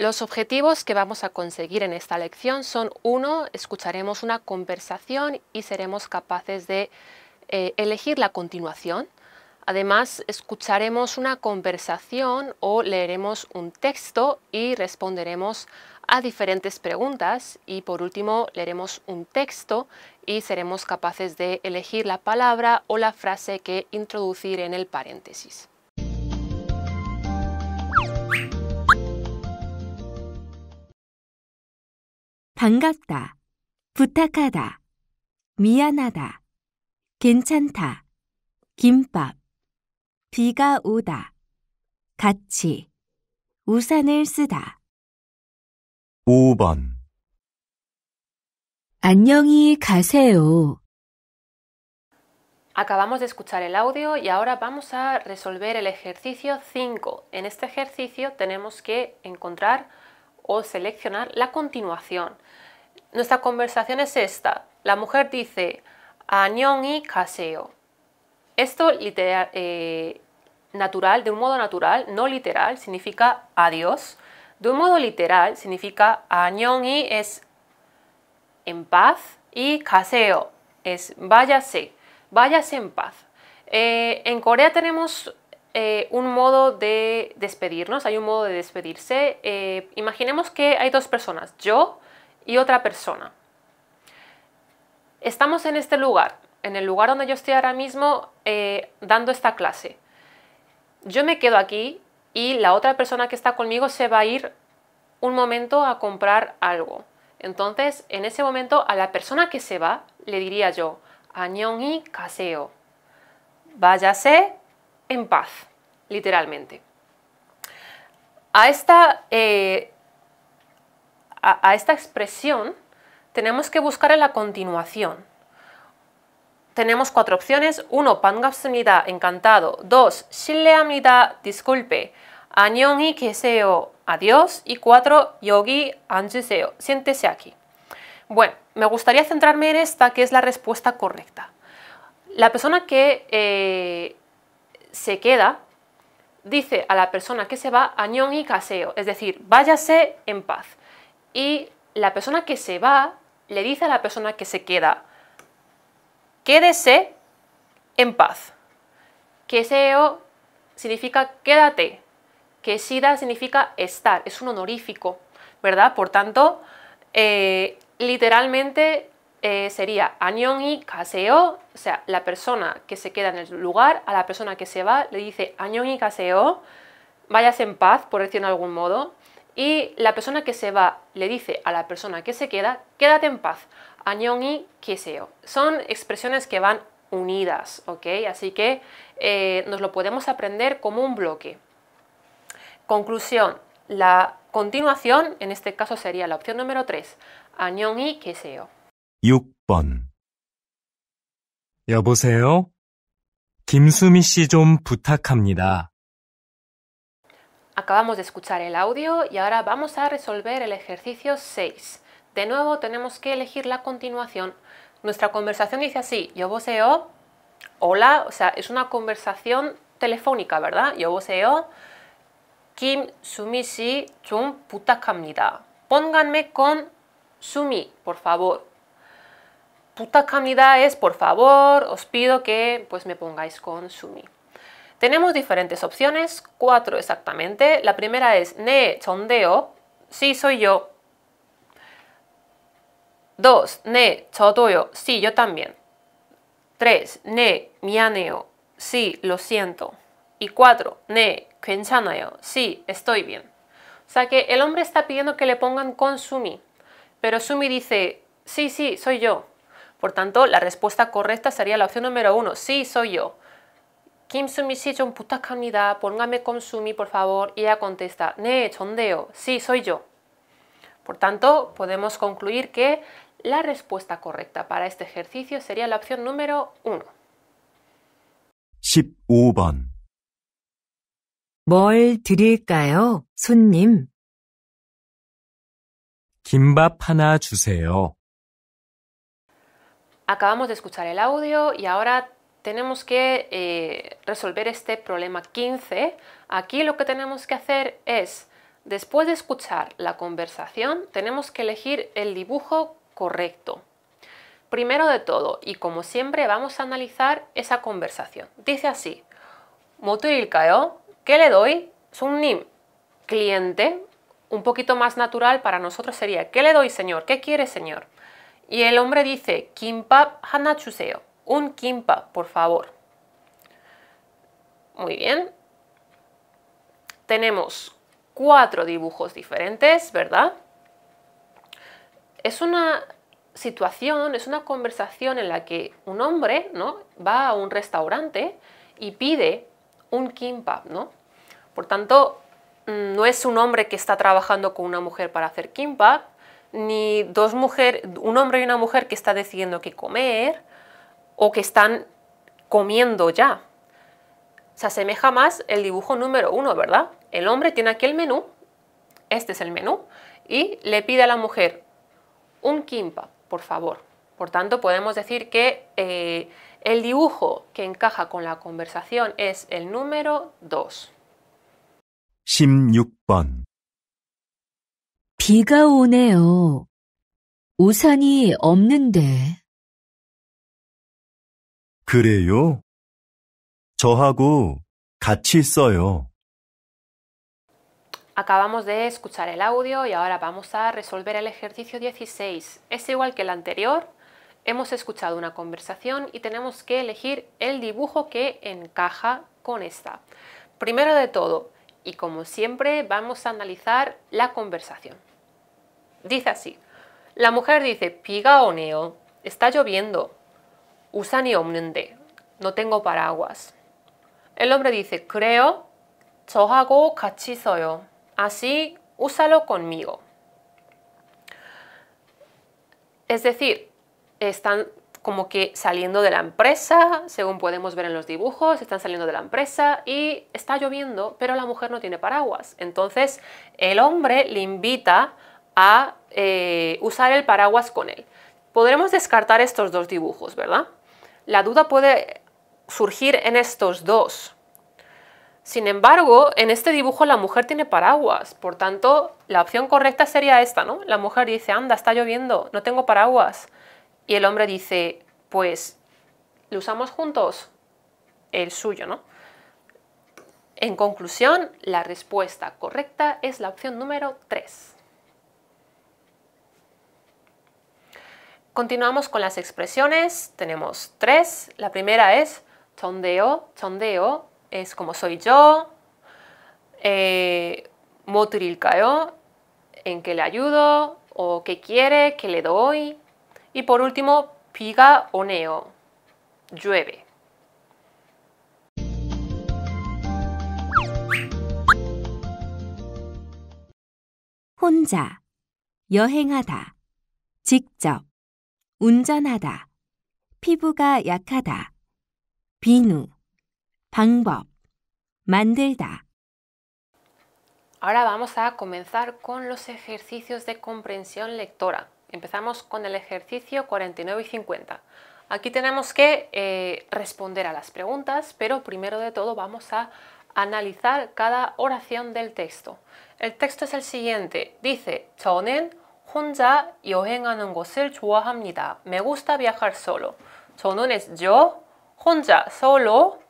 Los objetivos que vamos a conseguir en esta lección son, uno, escucharemos una conversación y seremos capaces de eh, elegir la continuación. Además, escucharemos una conversación o leeremos un texto y responderemos a diferentes preguntas. Y por último, leeremos un texto y seremos capaces de elegir la palabra o la frase que introducir en el paréntesis. 반갑다, 부탁하다, 미안하다, 괜찮다, 김밥, 비가 오다, 같이, 우산을 쓰다. 5번 Acabamos de escuchar el audio y ahora vamos a resolver el ejercicio 5. En este ejercicio tenemos que encontrar o seleccionar la continuación. Nuestra conversación es esta. La mujer dice, Añón y caseo. Esto literal, eh, natural, de un modo natural, no literal, significa adiós. De un modo literal significa Añón y es en paz y caseo es váyase, váyase en paz. Eh, en Corea tenemos eh, un modo de despedirnos, hay un modo de despedirse. imaginemos que hay dos personas, yo y otra persona. Estamos en este lugar, en el lugar donde yo estoy ahora mismo eh, dando esta clase. Yo me quedo aquí y la otra persona que está conmigo se va a ir un momento a comprar algo. Entonces, en ese momento, a la persona que se va, le diría yo, y caseo. váyase en paz, literalmente. A esta eh, a, esta expresión tenemos que buscar en la continuación. Tenemos cuatro opciones. 1. 반갑습니다, encantado. 2. shilleamida, disculpe. y queseo adiós. Y 4. yogi anjuseo, siéntese aquí. Bueno, me gustaría centrarme en esta, que es la respuesta correcta. La persona que eh, se queda dice a la persona que se va, y kaseo, es decir, váyase en paz y la persona que se va le dice a la persona que se queda, quédese en paz. Keseo significa quédate, Kesida significa estar, es un honorífico, ¿verdad? Por tanto, eh, literalmente eh, sería Añón y Kaseo, o sea, la persona que se queda en el lugar, a la persona que se va le dice Añón y Kaseo, vayas en paz, por decirlo de algún modo, y la persona que se va le dice a la persona que se queda, quédate en paz, añón y queseo. Son expresiones que van unidas, ¿ok? Así que eh, nos lo podemos aprender como un bloque. Conclusión, la continuación en este caso sería la opción número 3, añón y queseo. 6번 여보세요? Acabamos de escuchar el audio y ahora vamos a resolver el ejercicio 6. De nuevo tenemos que elegir la continuación. Nuestra conversación dice así, yo voceo. hola, o sea, es una conversación telefónica, ¿verdad? Yo voceo. Kim sumi chung, puta camidad. Pónganme con Sumi, por favor. camidad es por favor, os pido que pues me pongáis con Sumi. Tenemos diferentes opciones, cuatro exactamente. La primera es ne chondeo, sí soy yo. Dos, ne chodoyo, sí yo también. Tres, ne mianeo, sí lo siento. Y cuatro, ne yo, sí estoy bien. O sea que el hombre está pidiendo que le pongan con sumi, pero sumi dice sí sí soy yo. Por tanto, la respuesta correcta sería la opción número uno, sí soy yo. Kim Sumi si 좀 부탁합니다. Póngame con Sumi, por favor. Y ella contesta, ne, chondeo, sí, soy yo. Por tanto, podemos concluir que la respuesta correcta para este ejercicio sería la opción número uno. 15번 뭘 드릴까요, 손님? 김밥 하나 주세요. Acabamos de escuchar el audio y ahora tenemos que eh, resolver este problema 15, aquí lo que tenemos que hacer es, después de escuchar la conversación, tenemos que elegir el dibujo correcto. Primero de todo, y como siempre, vamos a analizar esa conversación. Dice así, e ¿qué le doy? Sunnim, cliente, un poquito más natural para nosotros sería, ¿qué le doy, señor? ¿Qué quiere, señor? Y el hombre dice, Kimpap Hanachuseo un quimpa, por favor. Muy bien. Tenemos cuatro dibujos diferentes, ¿verdad? Es una situación, es una conversación en la que un hombre ¿no? va a un restaurante y pide un kimbap, ¿no? Por tanto, mm, no es un hombre que está trabajando con una mujer para hacer kimbap, ni dos mujeres, un hombre y una mujer que está decidiendo qué comer, o que están comiendo ya. Se asemeja más el dibujo número uno, ¿verdad? El hombre tiene aquí el menú, este es el menú, y le pide a la mujer un quimpa, por favor. Por tanto, podemos decir que eh, el dibujo que encaja con la conversación es el número 2. 16번 비가 오네요. 우산이 없는데. Acabamos de escuchar el audio y ahora vamos a resolver el ejercicio 16. Es igual que el anterior. Hemos escuchado una conversación y tenemos que elegir el dibujo que encaja con esta. Primero de todo, y como siempre, vamos a analizar la conversación. Dice así, la mujer dice, piga está lloviendo. Usani omnende, No tengo paraguas. El hombre dice, creo, 저하고 같이 yo. Así, úsalo conmigo. Es decir, están como que saliendo de la empresa, según podemos ver en los dibujos, están saliendo de la empresa y está lloviendo, pero la mujer no tiene paraguas. Entonces el hombre le invita a eh, usar el paraguas con él. Podremos descartar estos dos dibujos, ¿verdad? La duda puede surgir en estos dos. Sin embargo, en este dibujo la mujer tiene paraguas, por tanto, la opción correcta sería esta, ¿no? La mujer dice, anda, está lloviendo, no tengo paraguas. Y el hombre dice, pues, ¿lo usamos juntos? El suyo, ¿no? En conclusión, la respuesta correcta es la opción número 3. Continuamos con las expresiones. Tenemos tres. La primera es tondeo. Tondeo es como soy yo. Eh, caeo, en que le ayudo o qué quiere, que le doy. Y por último, piga neo. llueve. Honja, 여행하다, 직접. 운전하다, 피부가 약하다, Pinu 방법, Ahora vamos a comenzar con los ejercicios de comprensión lectora. Empezamos con el ejercicio 49 y 50. Aquí tenemos que eh, responder a las preguntas, pero primero de todo vamos a analizar cada oración del texto. El texto es el siguiente. Dice, 혼자 여행하는 것을 좋아합니다. Me gusta viajar solo. 저는 es yo, 혼자, solo,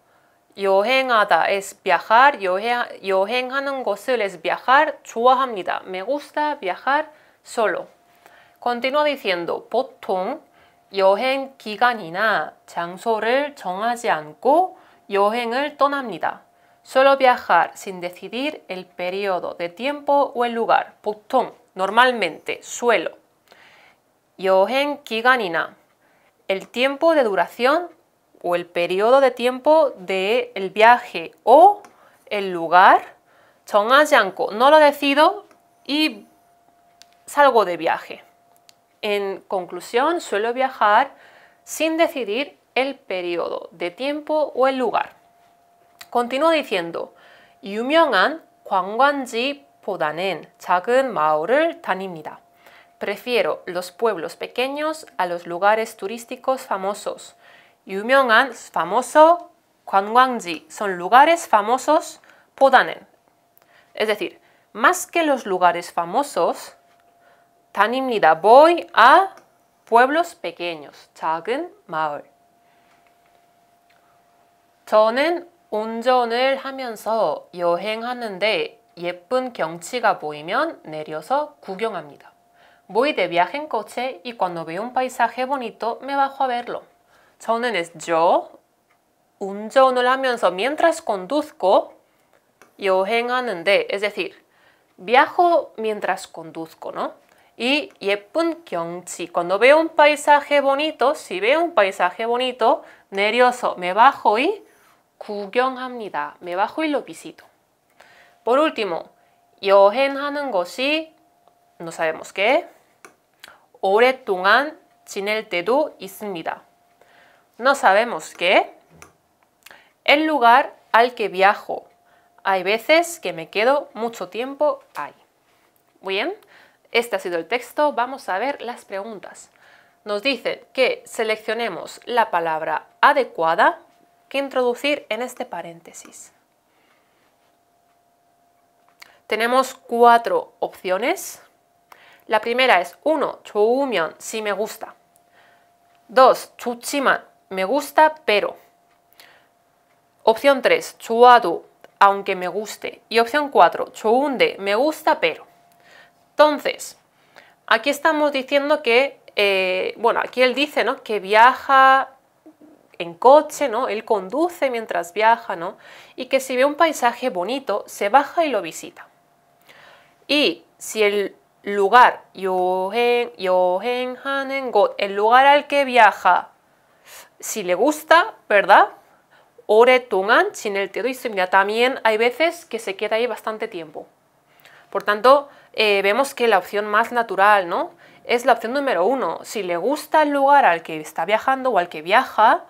여행하다 es viajar, 여행, 여행하는 것을 es viajar, 좋아합니다. Me gusta viajar solo. Continúa diciendo, 보통 여행 기간이나 장소를 정하지 않고 여행을 떠납니다. Solo viajar sin decidir el periodo de tiempo o el lugar. 보통 normalmente suelo, Yo en kiganina, el tiempo de duración o el periodo de tiempo del el viaje o el lugar, 정하지 no lo decido y salgo de viaje. En conclusión, suelo viajar sin decidir el periodo de tiempo o el lugar. Continúo diciendo, 유명한 관광지 보다는 작은 마을을 다닙니다. Prefiero los pueblos pequeños a los lugares turísticos famosos. 유명한 famoso 관광지 son lugares famosos 보다는 es decir, más que los lugares famosos 다닙니다. voy a pueblos pequeños 작은 마을 저는 운전을 하면서 여행하는데 예쁜 경치가 보이면 내려서 구경합니다. Voy de viaje en coche y cuando veo un paisaje bonito me bajo a verlo. 저는 es yo 운전을 하면서 mientras conduzco de es decir viajo mientras conduzco, ¿no? Y 예쁜 경치 cuando veo un paisaje bonito, si veo un paisaje bonito, nervioso, me bajo y 구경합니다. me bajo y lo visito. Por último, que no sabemos qué. No sabemos qué. El lugar al que viajo. Hay veces que me quedo mucho tiempo ahí. Muy bien, este ha sido el texto. Vamos a ver las preguntas. Nos dice que seleccionemos la palabra adecuada que introducir en este paréntesis tenemos cuatro opciones. La primera es uno, 좋으면, si me gusta. 2. chuchiman, me gusta, pero. Opción 3. 좋아도, aunque me guste. Y opción 4. chouunde, me gusta, pero. Entonces, aquí estamos diciendo que, eh, bueno, aquí él dice, ¿no? Que viaja en coche, ¿no? Él conduce mientras viaja, ¿no? Y que si ve un paisaje bonito, se baja y lo visita. Y si el lugar, el lugar al que viaja, si le gusta, ¿verdad? Ore sin el dedo y mira, también hay veces que se queda ahí bastante tiempo. Por tanto, eh, vemos que la opción más natural, ¿no? Es la opción número uno. Si le gusta el lugar al que está viajando o al que viaja,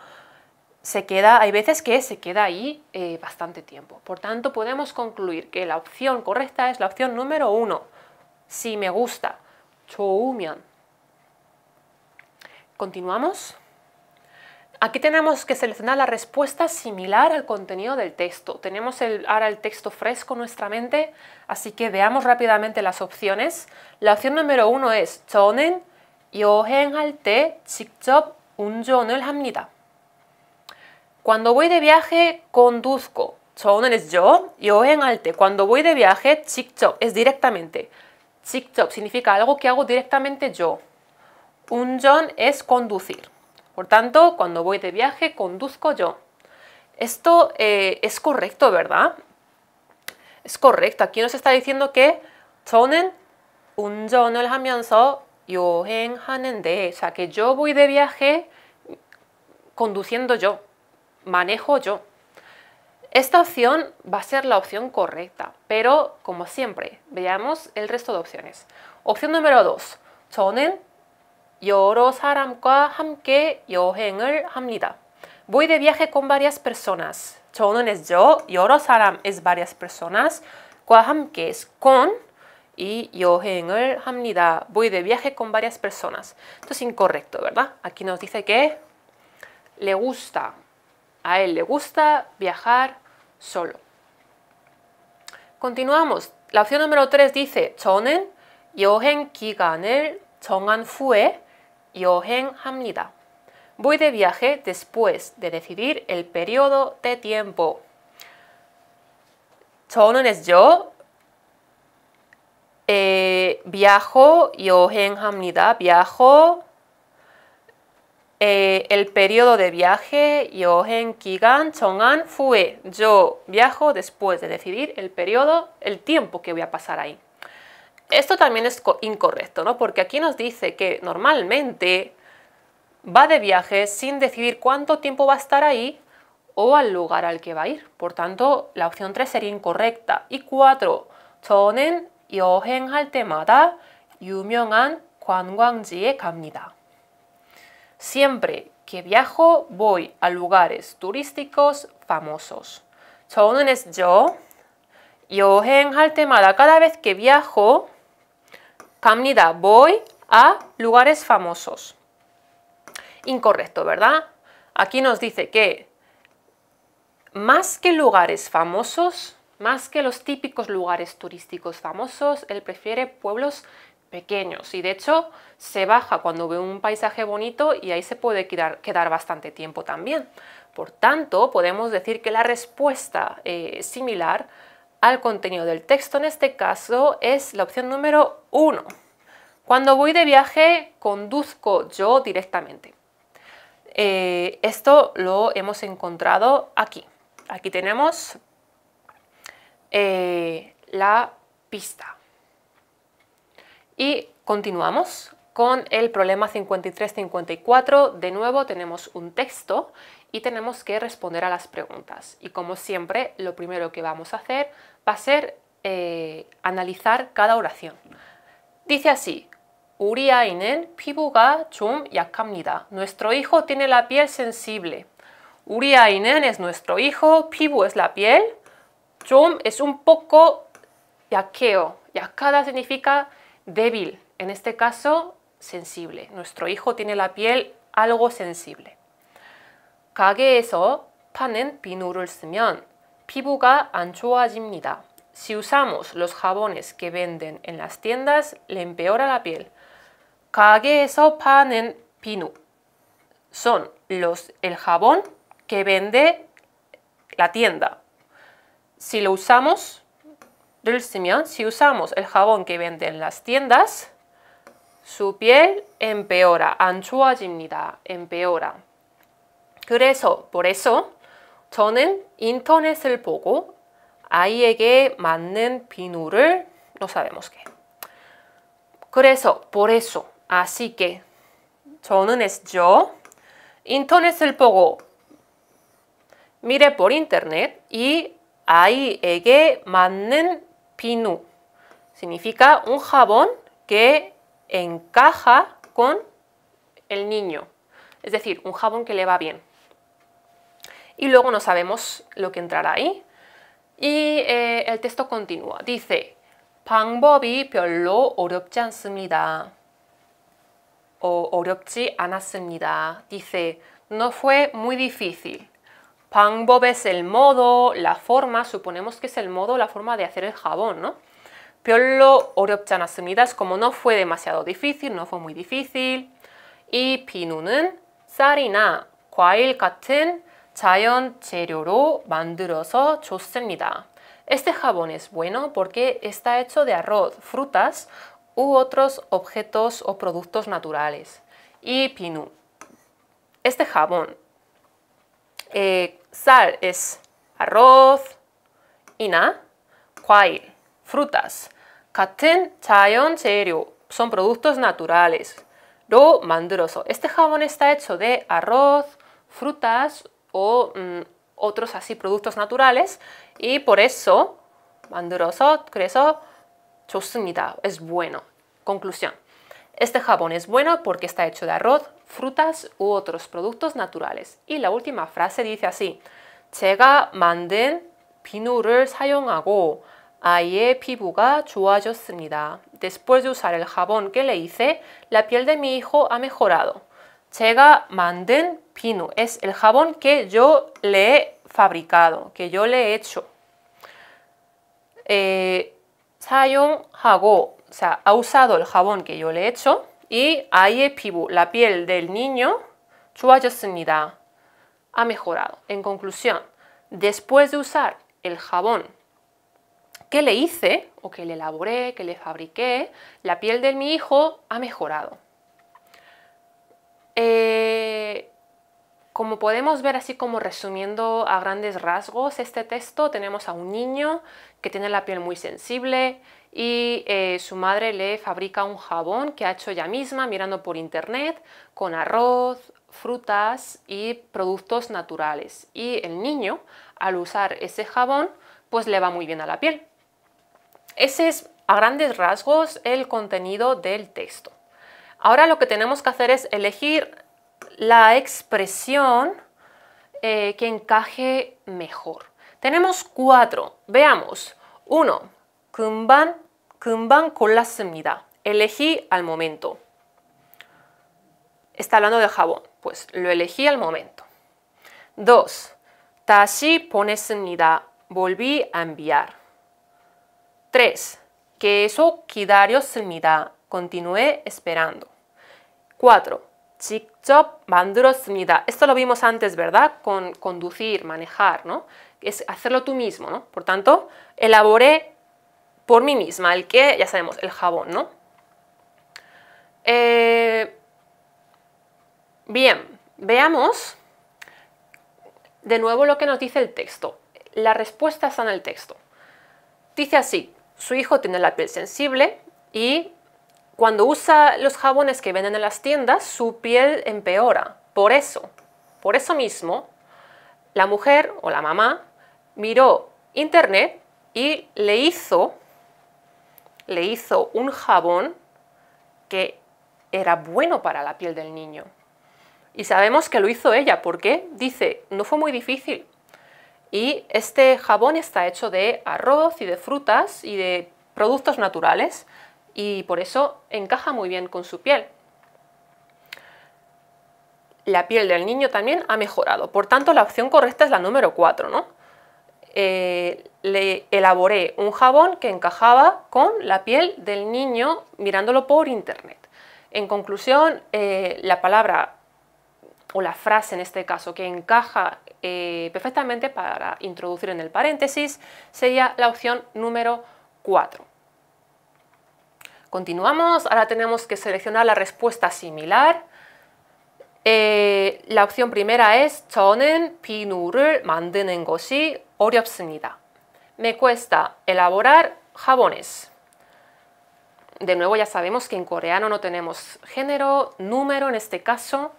se queda, hay veces que se queda ahí eh, bastante tiempo. Por tanto, podemos concluir que la opción correcta es la opción número uno. Si me gusta, Continuamos. Aquí tenemos que seleccionar la respuesta similar al contenido del texto. Tenemos el, ahora el texto fresco en nuestra mente, así que veamos rápidamente las opciones. La opción número uno es 저는 여행할 때 직접 운전을 합니다. Cuando voy de viaje, conduzco. 저는 es yo, en 때. Cuando voy de viaje, 직접 es directamente. 직접 significa algo que hago directamente yo. 운전 es conducir. Por tanto, cuando voy de viaje, conduzco yo. Esto eh, es correcto, ¿verdad? Es correcto. Aquí nos está diciendo que 저는 운전을 하면서 여행하는데, o sea, que yo voy de viaje conduciendo yo manejo yo. Esta opción va a ser la opción correcta, pero como siempre, veamos el resto de opciones. Opción número 2. 저는 여러 사람과 함께 Voy de viaje con varias personas. 저는 es yo, 여러 사람 es varias personas, 함께 es con y 여행을 합니다. Voy de viaje con varias personas. Esto es incorrecto, ¿verdad? Aquí nos dice que le gusta a él le gusta viajar solo. Continuamos. La opción número 3 dice 저는 여행 기간을 정한 후에 여행합니다. Voy de viaje después de decidir el periodo de tiempo. 저는 es yo. Eh, viajo, hamnida. Viajo, eh, el periodo de viaje, en kigan, fue. Yo viajo después de decidir el periodo, el tiempo que voy a pasar ahí. Esto también es incorrecto, ¿no? Porque aquí nos dice que normalmente va de viaje sin decidir cuánto tiempo va a estar ahí o al lugar al que va a ir. Por tanto, la opción 3 sería incorrecta. Y 4. 저는 여행할 때마다 유명한 관광지에 갑니다. Siempre que viajo voy a lugares turísticos famosos. 저는 es yo. 여행할 때마다 cada vez que viajo 갑니다. Voy a lugares famosos. Incorrecto, ¿verdad? Aquí nos dice que más que lugares famosos, más que los típicos lugares turísticos famosos, él prefiere pueblos pequeños y de hecho se baja cuando ve un paisaje bonito y ahí se puede quedar, bastante tiempo también. Por tanto, podemos decir que la respuesta eh, similar al contenido del texto en este caso es la opción número 1. Cuando voy de viaje, conduzco yo directamente. Eh, esto lo hemos encontrado aquí. Aquí tenemos eh, la pista. Y continuamos con el problema 53-54. De nuevo tenemos un texto y tenemos que responder a las preguntas. Y como siempre, lo primero que vamos a hacer va a ser eh, analizar cada oración. Dice así, 우리 아이는 chum 좀 Nuestro hijo tiene la piel sensible. Uriainen es nuestro hijo, pibu es la piel, chum es un poco yaqueo. Yakada significa débil, en este caso sensible. Nuestro hijo tiene la piel algo sensible. 가게에서 파는 비누를 쓰면 피부가 안 좋아집니다. Si usamos los jabones que venden en las tiendas, le empeora la piel. pan en 비누 son los el jabón que vende la tienda. Si lo usamos, si usamos el jabón que venden en las tiendas, su piel empeora, 안좋아집니다. empeora. 그래서, por eso, 저는 인터넷을 보고 아이에게 맞는 비누를 no sabemos qué. 그래서, por eso, así que, 저는 es yo, el poco mire por internet y 아이에게 맞는 pinu. Significa un jabón que encaja con el niño. Es decir, un jabón que le va bien. Y luego no sabemos lo que entrará ahí. Y eh, el texto continúa. Dice, Pangbobi O Dice, no fue muy difícil. Pangbob es el modo, la forma, suponemos que es el modo, la forma de hacer el jabón, ¿no? 별로 어렵지 como no fue demasiado difícil, no fue muy difícil. Y 비누는 sarina 과일 같은 chayon 재료로 banduroso chosenida. Este jabón es bueno porque está hecho de arroz, frutas u otros objetos o productos naturales. Y pinu. Este jabón eh, sal es arroz, ina, quail, frutas. 같은 chayon, son productos naturales. manduroso. Este jabón está hecho de arroz, frutas o mm, otros así productos naturales y por eso manduroso, 그래서 좋습니다. Es bueno. Conclusión. Este jabón es bueno porque está hecho de arroz, frutas u otros productos naturales. Y la última frase dice así: 제가 만든 비누를 사용하고 아이의 피부가 좋아졌습니다. Después de usar el jabón que le hice, la piel de mi hijo ha mejorado. chega manden 비누 es el jabón que yo le he fabricado, que yo le he hecho. Eh, 사용하고, o sea, ha usado el jabón que yo le he hecho y es la piel del niño, Ha mejorado. En conclusión, después de usar el jabón que le hice, o que le elaboré, que le fabriqué, la piel de mi hijo ha mejorado. Eh, como podemos ver, así como resumiendo a grandes rasgos este texto, tenemos a un niño que tiene la piel muy sensible, y eh, su madre le fabrica un jabón que ha hecho ella misma mirando por internet con arroz, frutas y productos naturales. Y el niño, al usar ese jabón, pues le va muy bien a la piel. Ese es a grandes rasgos el contenido del texto. Ahora lo que tenemos que hacer es elegir la expresión eh, que encaje mejor. Tenemos cuatro. Veamos. Uno, con la 골랐습니다. Elegí al momento. Está hablando de jabón, pues lo elegí al momento. 2. 다시 보냈습니다. Volví a enviar. 3. 계속 기다렸습니다. Continué esperando. 4. 직접 만들었습니다. Esto lo vimos antes, ¿verdad? Con conducir, manejar, ¿no? Es hacerlo tú mismo, ¿no? Por tanto, elaboré por mí misma, el que, ya sabemos, el jabón, ¿no? Eh, bien, veamos de nuevo lo que nos dice el texto. La respuesta está en el texto. Dice así, su hijo tiene la piel sensible y cuando usa los jabones que venden en las tiendas, su piel empeora. Por eso, por eso mismo, la mujer o la mamá miró internet y le hizo le hizo un jabón que era bueno para la piel del niño. Y sabemos que lo hizo ella, porque dice, no fue muy difícil. Y este jabón está hecho de arroz y de frutas y de productos naturales y por eso encaja muy bien con su piel. La piel del niño también ha mejorado, por tanto la opción correcta es la número 4, ¿no? Eh, le elaboré un jabón que encajaba con la piel del niño mirándolo por internet. En conclusión, eh, la palabra o la frase en este caso que encaja eh, perfectamente para introducir en el paréntesis sería la opción número 4. Continuamos, ahora tenemos que seleccionar la respuesta similar la opción primera es 저는 비누를 만드는 것이 어렵습니다. Me cuesta elaborar jabones. De nuevo ya sabemos que en coreano no tenemos género, número en este caso.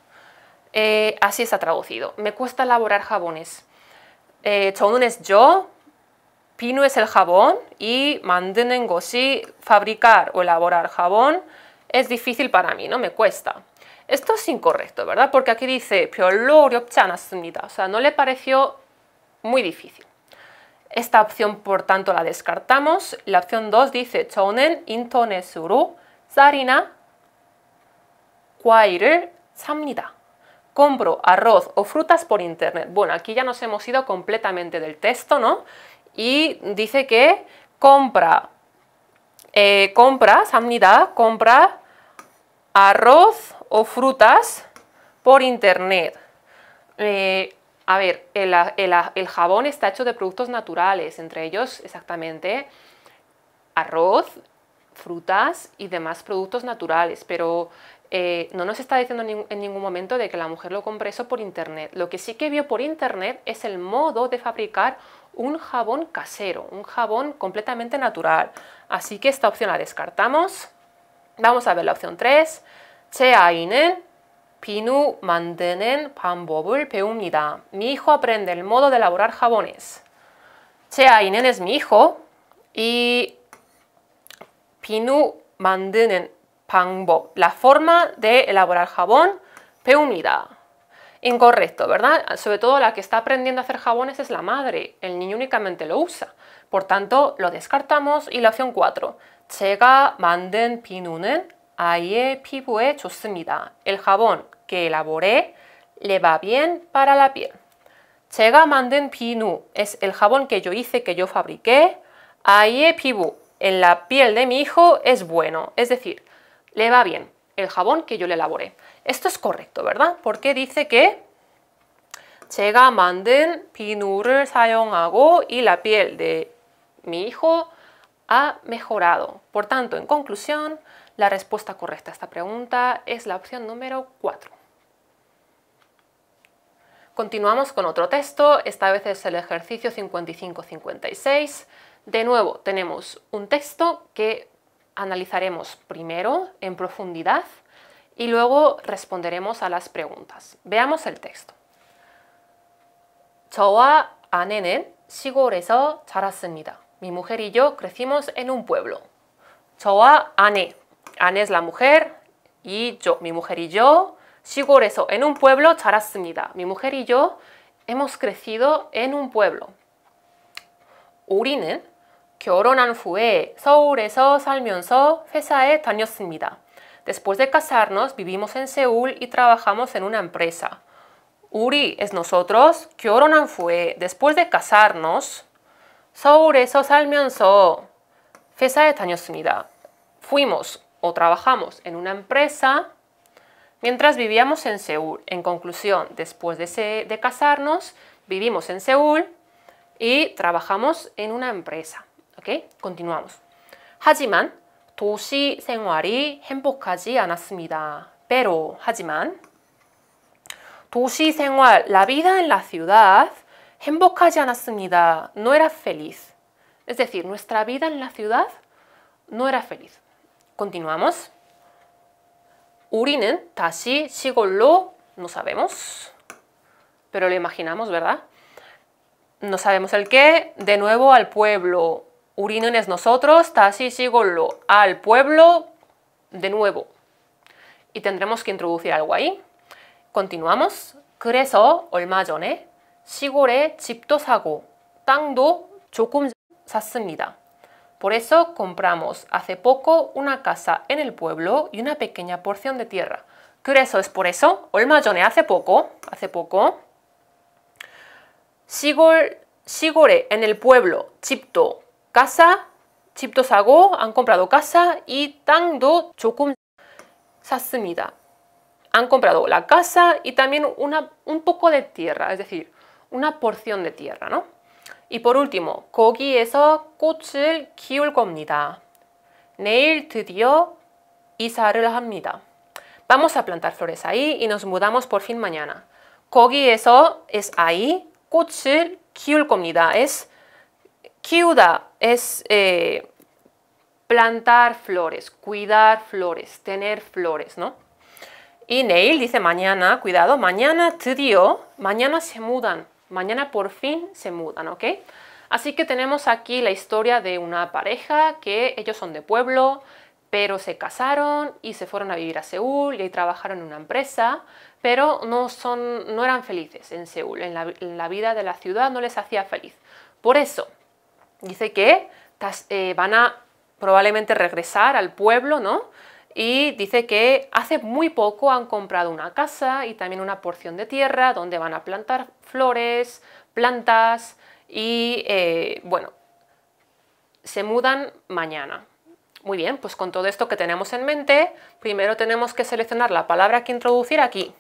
Eh, así está traducido. Me cuesta elaborar jabones. Eh, 저는 es yo, 비누 es el jabón y 만드는 것이 fabricar o elaborar jabón es difícil para mí, ¿no? Me cuesta. Esto es incorrecto, ¿verdad? Porque aquí dice o sea, no le pareció muy difícil. Esta opción, por tanto, la descartamos. La opción 2 dice chonen intonesuru, sarina quire, Compro arroz o frutas por internet. Bueno, aquí ya nos hemos ido completamente del texto, ¿no? Y dice que compra, eh, compra, samnida, compra arroz o frutas por internet. Eh, a ver, el, jabón está hecho de productos naturales, entre ellos exactamente arroz, frutas y demás productos naturales, pero eh, no nos está diciendo en ningún momento de que la mujer lo compre eso por internet. Lo que sí que vio por internet es el modo de fabricar un jabón casero, un jabón completamente natural. Así que esta opción la descartamos. Vamos a ver la opción 3. 제 아이는 비누 만드는 방법을 배웁니다. Mi hijo aprende el modo de elaborar jabones. 제 아이는 es mi hijo y pinu 만드는 방법, la forma de elaborar jabón peumida. Incorrecto, ¿verdad? Sobre todo la que está aprendiendo a hacer jabones es la madre, el niño únicamente lo usa. Por tanto, lo descartamos y la opción 4. Chega 만든 비누는 el jabón que elaboré le va bien para la piel. 제가 만든 비누 es el jabón que yo hice, que yo fabriqué. 아이의 피부 en la piel de mi hijo es bueno, es decir, le va bien el jabón que yo le elaboré. Esto es correcto, ¿verdad? Porque dice que 제가 만든 비누를 사용하고 y la piel de mi hijo ha mejorado. Por tanto, en conclusión, la respuesta correcta a esta pregunta es la opción número 4. Continuamos con otro texto, esta vez es el ejercicio 55-56. De nuevo, tenemos un texto que analizaremos primero en profundidad y luego responderemos a las preguntas. Veamos el texto. Mi mujer y yo crecimos en un pueblo. 저와 아내 Anne es la mujer y yo, mi mujer y yo, eso en un pueblo, 자랐습니다. Mi mujer y yo hemos crecido en un pueblo. 우리는 결혼한 후에 서울에서 살면서 회사에 다녔습니다. Después de casarnos, vivimos en Seúl y trabajamos en una empresa. Uri es nosotros, 결혼한 후에, después de casarnos, 서울에서 살면서 회사에 다녔습니다. Fuimos o trabajamos en una empresa mientras vivíamos en Seúl. En conclusión, después de, casarnos, vivimos en Seúl y trabajamos en una empresa. ¿Ok? Continuamos. 하지만 도시 생활이 행복하지 않았습니다. Pero, 하지만 도시 생활, la vida en la ciudad 행복하지 않았습니다. No era feliz. Es decir, nuestra vida en la ciudad no era feliz. Continuamos. Urinen, 다시 시골로, no sabemos, pero lo imaginamos, ¿verdad? No sabemos el qué, de nuevo al pueblo. Urinen es nosotros, tasi lo al pueblo, de nuevo. Y tendremos que introducir algo ahí. Continuamos. 그래서 얼마 전에 시골에 집도 사고 땅도 조금 por eso compramos hace poco una casa en el pueblo y una pequeña porción de tierra. eso? es por eso. el hace poco, hace poco. Sigore en el pueblo chipto casa chipto sago, han comprado casa y Tangdo 조금 sasumida. Han comprado la casa y también una, un poco de tierra, es decir, una porción de tierra, ¿no? Y por último, 거기에서 꽃을 키울 겁니다. 내일 드디어 이사를 합니다. Vamos a plantar flores ahí y nos mudamos por fin mañana. 거기에서 es ahí, 꽃을 키울 겁니다. Es 키우다, es eh, plantar flores, cuidar flores, tener flores, ¿no? Y Neil dice mañana, cuidado, mañana 드디어, mañana se mudan. Mañana por fin se mudan, ¿ok? Así que tenemos aquí la historia de una pareja que ellos son de pueblo, pero se casaron y se fueron a vivir a Seúl y ahí trabajaron en una empresa, pero no, son, no eran felices en Seúl, en la, vida de la ciudad no les hacía feliz. Por eso, dice que eh, van a probablemente regresar al pueblo, ¿no? y dice que hace muy poco han comprado una casa y también una porción de tierra donde van a plantar flores, plantas y eh, bueno, se mudan mañana. Muy bien, pues con todo esto que tenemos en mente, primero tenemos que seleccionar la palabra que introducir aquí.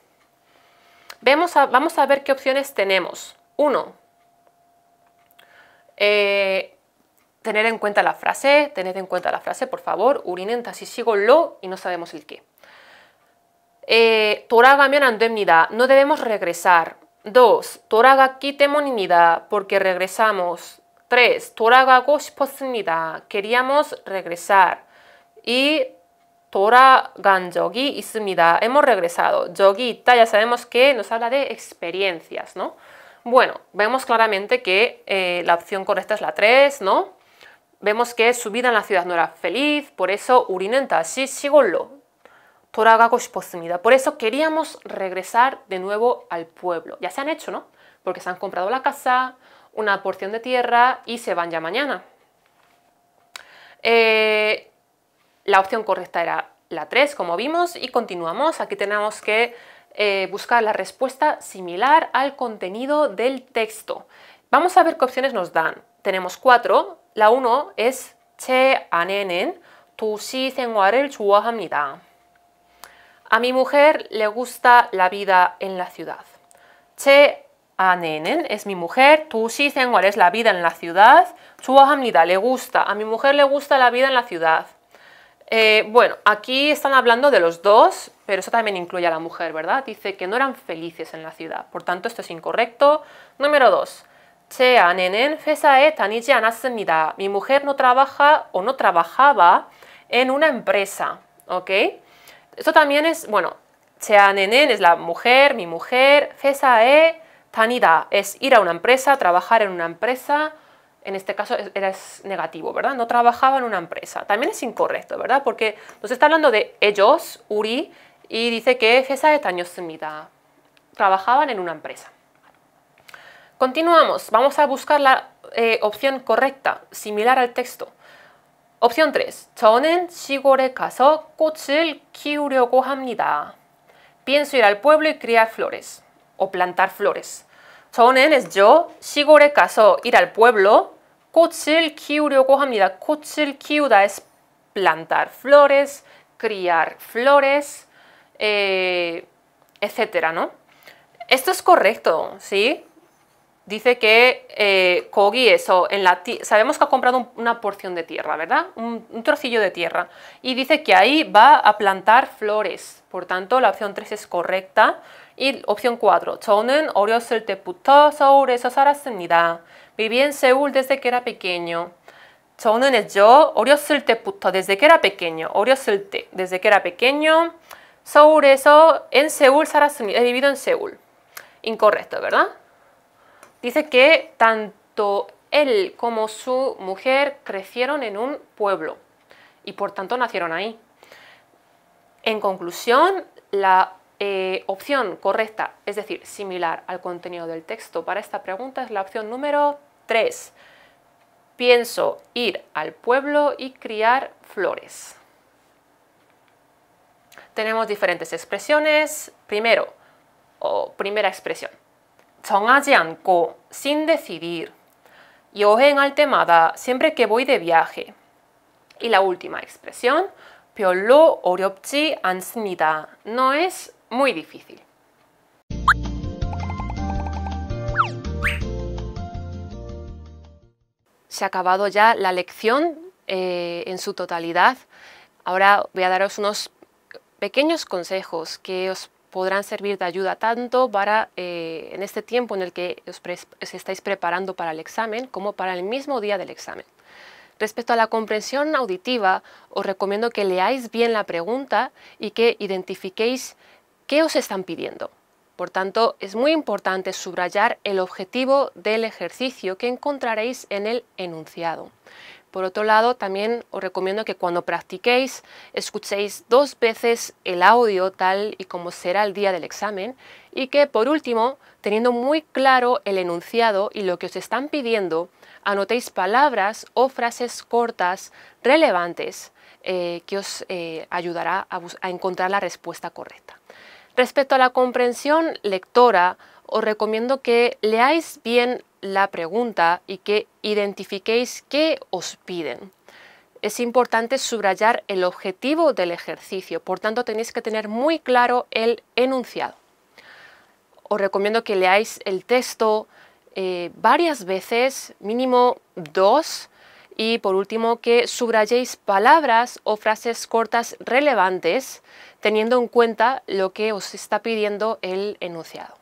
Vemos vamos a ver qué opciones tenemos. Uno... Eh, tener en cuenta la frase, tened en cuenta la frase, por favor, urinenta si sigo lo y no sabemos el qué. Eh, toraga 돌아가면 andemnida, No debemos regresar. 2. toraga kitemonida Porque regresamos. 3. toraga 싶었습니다. Queríamos regresar. Y tora y ismida Hemos regresado. jogiita ya sabemos que nos habla de experiencias, ¿no? Bueno, vemos claramente que eh, la opción correcta es la 3, ¿no? vemos que su vida en la ciudad no era feliz, por eso urinenta, sí, sigo lo. Por eso queríamos regresar de nuevo al pueblo. Ya se han hecho, ¿no? Porque se han comprado la casa, una porción de tierra y se van ya mañana. Eh, la opción correcta era la 3, como vimos, y continuamos. Aquí tenemos que eh, buscar la respuesta similar al contenido del texto. Vamos a ver qué opciones nos dan. Tenemos 4, la 1 es 제 아내는 도시 생활을 좋아합니다. A mi mujer le gusta la vida en la ciudad. Che anenen es mi mujer, 도시 생활 es la vida en la ciudad, 좋아합니다, le gusta. A mi mujer le gusta la vida en la ciudad. bueno, aquí están hablando de los dos, pero eso también incluye a la mujer, ¿verdad? Dice que no eran felices en la ciudad, por tanto esto es incorrecto. Número 2. 제 아내는 회사에 다니지 Mi mujer no trabaja o no trabajaba en una empresa. ¿Ok? Esto también es, bueno, es la mujer, mi mujer, es ir a una empresa, trabajar en una empresa. En este caso era es negativo, ¿verdad? No trabajaba en una empresa. También es incorrecto, ¿verdad? Porque nos está hablando de ellos, Uri, y dice que Trabajaban en una empresa. Continuamos, vamos a buscar la eh, opción correcta, similar al texto. Opción 3. 저는 시골에 가서 꽃을 키우려고 합니다. Pienso ir al pueblo y criar flores o plantar flores. 저는 es yo, 시골에 가서 ir al pueblo, 꽃을 키우려고 합니다. 꽃을 키우다 es plantar flores, criar flores, eh, etc. ¿no? Esto es correcto, ¿sí? dice que eh, eso, en la sabemos que ha comprado una porción de tierra, ¿verdad? Un, trocillo de tierra. Y dice que ahí va a plantar flores. Por tanto, la opción 3 es correcta. Y opción 4. 저는 어렸을 때부터 eso 살았습니다. Viví en Seúl desde que era pequeño. Chonen es yo, 어렸을 desde que era pequeño. el desde que era pequeño. sobre eso, en Seúl, Sarasunida. He vivido en Seúl. Incorrecto, ¿verdad? Dice que tanto él como su mujer crecieron en un pueblo y por tanto nacieron ahí. En conclusión, la eh, opción correcta, es decir, similar al contenido del texto para esta pregunta es la opción número 3. Pienso ir al pueblo y criar flores. Tenemos diferentes expresiones. Primero, o primera expresión. 정하지 않고, sin decidir. en altemada siempre que voy de viaje. Y la última expresión, 별로 어렵지 않습니다. No es muy difícil. Se ha acabado ya la lección eh, en su totalidad. Ahora voy a daros unos pequeños consejos que os podrán servir de ayuda tanto para eh, en este tiempo en el que os estáis preparando para el examen como para el mismo día del examen. Respecto a la comprensión auditiva, os recomiendo que leáis bien la pregunta y que identifiquéis qué os están pidiendo. Por tanto, es muy importante subrayar el objetivo del ejercicio que encontraréis en el enunciado. Por otro lado, también os recomiendo que cuando practiquéis escuchéis dos veces el audio tal y como será el día del examen y que por último, teniendo muy claro el enunciado y lo que os están pidiendo, anotéis palabras o frases cortas relevantes eh, que os eh, ayudará a, a encontrar la respuesta correcta. Respecto a la comprensión lectora, os recomiendo que leáis bien la pregunta y que identifiquéis qué os piden. Es importante subrayar el objetivo del ejercicio, por tanto tenéis que tener muy claro el enunciado. Os recomiendo que leáis el texto eh, varias veces, mínimo dos, y por último que subrayéis palabras o frases cortas relevantes, teniendo en cuenta lo que os está pidiendo el enunciado.